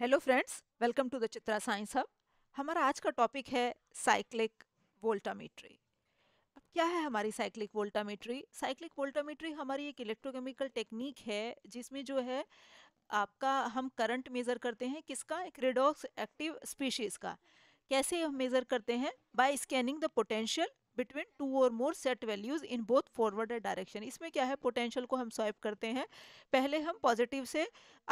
hello friends welcome to the Chitra science hub हमारा आज का टॉपिक है साइक्लिक वोल्टामीट्री अब क्या है हमारी साइक्लिक वोल्टामीट्री साइक्लिक वोल्टामीट्री हमारी एक इलेक्ट्रोकेमिकल टेक्निक है जिसमें जो है आपका हम करंट मेज़र करते हैं किसका एक रेडॉक्स एक्टिव स्पीशीज़ का कैसे हम मेज़र करते हैं by scanning the potential between two or more set values in both forward direction इसमें क्या है पोटेंशियल को हम स्वाइप करते हैं पहले हम पॉजिटिव से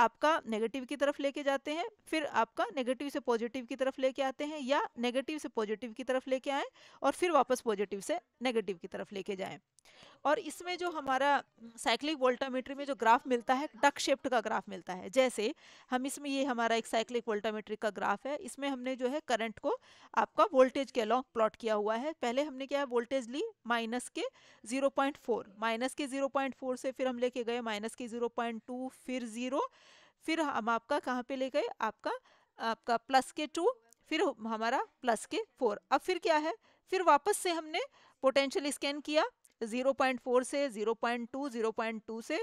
आपका नेगेटिव की तरफ लेके जाते हैं फिर आपका नेगेटिव से पॉजिटिव की तरफ लेके आते हैं या नेगेटिव से पॉजिटिव की तरफ लेके आए और फिर वापस पॉजिटिव से नेगेटिव की तरफ लेके जाएं और इसमें जो हमारा साइक्लिक वोल्टामीटरी में जो ग्राफ मिलता है डक शेप्ड का ग्राफ मिलता है जैसे हम इसमें ये हमारा एक साइक्लिक वोल्टामीटरी का ग्राफ है इसमें हमने जो है करंट को आपका वोल्टेज के अलॉन्ग प्लॉट किया हुआ है पहले हमने क्या है वोल्टेज ली माइनस के 0.4 माइनस के 0.4 से फिर हम लेके गए माइनस के जीरो फिर ज़ीरो फिर हम आपका कहाँ पर ले गए आपका आपका प्लस के टू फिर हमारा प्लस के फोर अब फिर क्या है फिर वापस से हमने पोटेंशियल स्कैन किया 0.4 से 0.2 0.2 से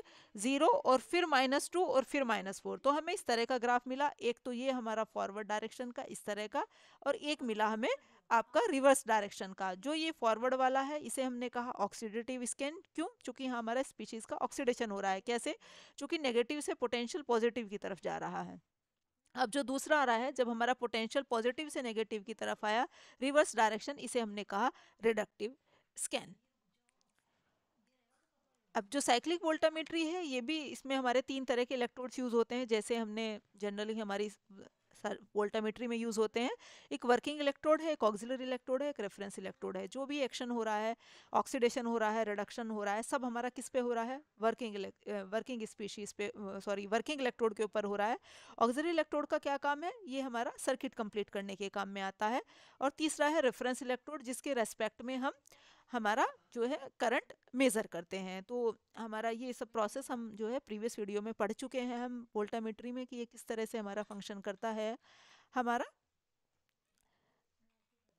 0 और फिर माइनस टू और फिर माइनस फोर तो हमें इस तरह का ग्राफ मिला एक तो ये हमारा फॉरवर्ड डायरेक्शन का इस तरह का और एक मिला हमें आपका रिवर्स डायरेक्शन का जो ये फॉरवर्ड वाला है इसे हमने कहा ऑक्सीडेटिव स्कैन क्यों क्योंकि यहाँ हमारा स्पीशीज़ का ऑक्सीडेशन हो रहा है कैसे चूंकि नेगेटिव से पोटेंशियल पॉजिटिव की तरफ जा रहा है अब जो दूसरा आ रहा है जब हमारा पोटेंशियल पॉजिटिव से नेगेटिव की तरफ आया रिवर्स डायरेक्शन इसे हमने कहा रिडक्टिव स्कैन अब जो साइक्लिक वोल्टामेट्री है ये भी इसमें हमारे तीन तरह के इलेक्ट्रोड्स यूज़ होते हैं जैसे हमने जनरली हमारी वोल्टामेट्री में यूज़ होते हैं एक वर्किंग इलेक्ट्रोड है एक ऑक्सिलरी इलेक्ट्रोड है एक रेफरेंस इलेक्ट्रोड है जो भी एक्शन हो रहा है ऑक्सीडेशन हो रहा है रिडक्शन हो रहा है सब हमारा किस पे हो रहा है वर्किंग वर्किंग स्पीशीज़ पे सॉरी वर्किंग इलेक्ट्रोड के ऊपर हो रहा है ऑक्सिलरी इलेक्ट्रोड का क्या काम है ये हमारा सर्किट कंप्लीट करने के काम में आता है और तीसरा है रेफरेंस इलेक्ट्रोड जिसके रेस्पेक्ट में हम हमारा जो है करंट मेज़र करते हैं तो हमारा ये सब प्रोसेस हम जो है प्रीवियस वीडियो में पढ़ चुके हैं हम वोल्टामेट्री में कि ये किस तरह से हमारा फंक्शन करता है हमारा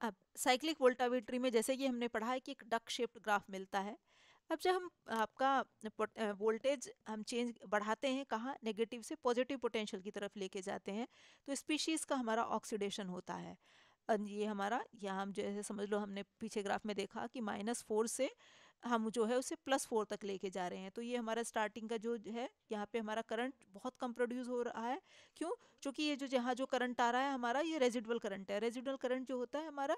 अब साइक्लिक वोल्टामेट्री में जैसे कि हमने पढ़ा है कि एक डक शेप्ड ग्राफ मिलता है अब जब हम आपका वोल्टेज हम चेंज बढ़ाते हैं कहाँ नेगेटिव से पॉजिटिव पोटेंशियल की तरफ लेके जाते हैं तो स्पीशीज़ का हमारा ऑक्सीडेशन होता है ये हमारा यहाँ हम जैसे समझ लो हमने पीछे ग्राफ में देखा कि माइनस फोर से हम जो है उसे प्लस फोर तक लेके जा रहे हैं तो ये हमारा स्टार्टिंग का जो है यहाँ पे हमारा करंट बहुत कम प्रोड्यूस हो रहा है क्यों क्योंकि ये जो यहाँ जो करंट आ रहा है हमारा ये रेजिडुअल करंट है रेजिडुअल करंट जो होता है हमारा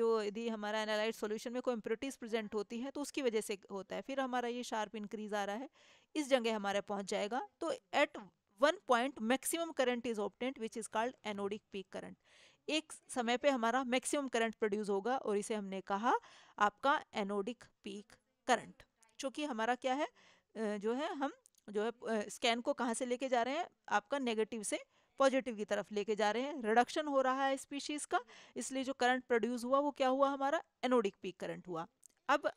जो यदि हमारा एनालाइट सोल्यूशन में कोई इम्प्योरिटीज़ प्रेजेंट होती है तो उसकी वजह से होता है फिर हमारा ये शार्प इंक्रीज आ रहा है इस जगह हमारे पहुँच जाएगा तो at one point maximum current is obtained which is called anodic peak current एक समय पे हमारा मैक्सिमम करंट प्रोड्यूस होगा और इसे हमने कहा आपका एनोडिक पीक करंट चूँकि हमारा क्या है जो है हम जो है स्कैन को कहाँ से लेके जा रहे हैं आपका नेगेटिव से पॉजिटिव की तरफ लेके जा रहे हैं रिडक्शन हो रहा है स्पीशीज़ का इसलिए जो करंट प्रोड्यूस हुआ वो क्या हुआ हमारा एनोडिक पीक करंट हुआ अब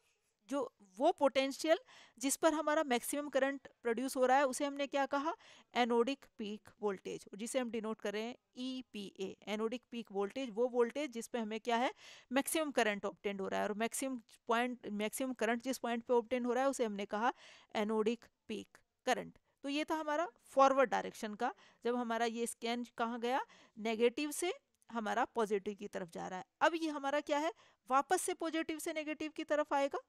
जो वो पोटेंशियल जिस पर हमारा मैक्सिमम करंट प्रोड्यूस हो रहा है उसे हमने क्या कहा एनोडिक पीक वोल्टेज जिसे हम डिनोट कर रहे हैं E P A anodic peak voltage वो वोल्टेज जिस पर हमें क्या है मैक्सिमम करंट ऑप्टेंड हो रहा है और मैक्सिमम पॉइंट मैक्सिमम करंट जिस पॉइंट पे ऑप्टेंड हो रहा है उसे हमने कहा एनोडिक पीक करंट तो ये था हमारा फॉरवर्ड डायरेक्शन का जब हमारा ये स्कैन कहाँ गया नेगेटिव से हमारा पॉजिटिव की तरफ जा रहा है अब ये हमारा क्या है वापस से पॉजिटिव से नेगेटिव की तरफ आएगा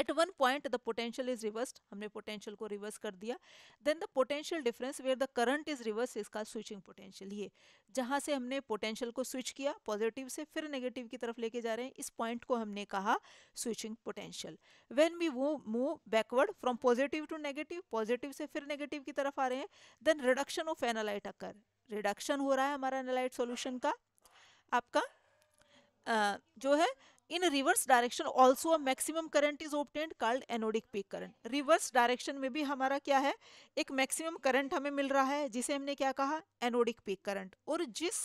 at one point the potential is reversed हमने पोटेंशियल को रिवर्स कर दिया then the potential difference where the current is reverse इसका स्विचिंग पोटेंशियल ये जहाँ से हमने पोटेंशियल को स्विच किया पॉजिटिव से फिर नेगेटिव की तरफ लेके जा रहे हैं इस पॉइंट को हमने कहा स्विचिंग पोटेंशियल वेन वी वो move backward from positive to negative positive से फिर नेगेटिव की तरफ आ रहे हैं then reduction of analyte occur reduction हो रहा है हमारा एनालाइट सोल्यूशन का आपका जो है in reverse direction also a maximum current is obtained called anodic peak current reverse direction में भी हमारा क्या है एक मैक्सिमम करंट हमें मिल रहा है जिसे हमने क्या कहा एनोडिक पीक करंट और जिस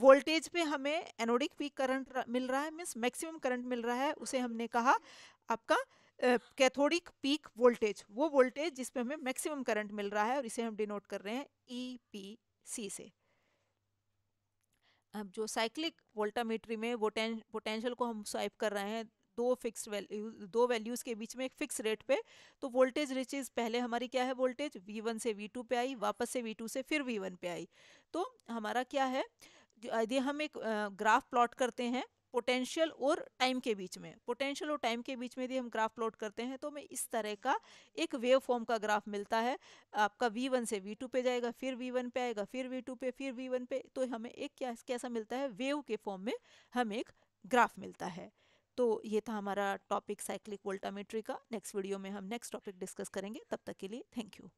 वोल्टेज पे हमें एनोडिक पीक करंट मिल रहा है मीन्स मैक्सिमम करंट मिल रहा है उसे हमने कहा आपका कैथोडिक पीक वोल्टेज वो वोल्टेज जिसपे हमें मैक्सिमम करंट मिल रहा है और इसे हम डिनोट कर रहे हैं ई पी सी से अब जो साइक्लिक वोल्टामीटरी में पोटेंशियल को हम स्वाइप कर रहे हैं दो फिक्स वैल्यू दो वैल्यूज़ के बीच में एक फिक्स रेट पे तो वोल्टेज रिचेज पहले हमारी क्या है वोल्टेज V1 से V2 पे आई वापस से V2 से फिर V1 पे आई तो हमारा क्या है यदि हम एक ग्राफ प्लॉट करते हैं पोटेंशियल और टाइम के बीच में पोटेंशियल और टाइम के बीच में यदि हम ग्राफ प्लॉट करते हैं तो हमें इस तरह का एक वेव फॉर्म का ग्राफ मिलता है आपका वी वन से वी टू पे जाएगा फिर वी वन पे आएगा फिर वी टू पे फिर वी वन पे तो हमें एक क्या कैसा मिलता है वेव के फॉर्म में हमें एक ग्राफ मिलता है तो ये था हमारा टॉपिक साइक्लिक वोल्टामेट्री का नेक्स्ट वीडियो में हम नेक्स्ट टॉपिक डिस्कस करेंगे तब तक के लिए थैंक यू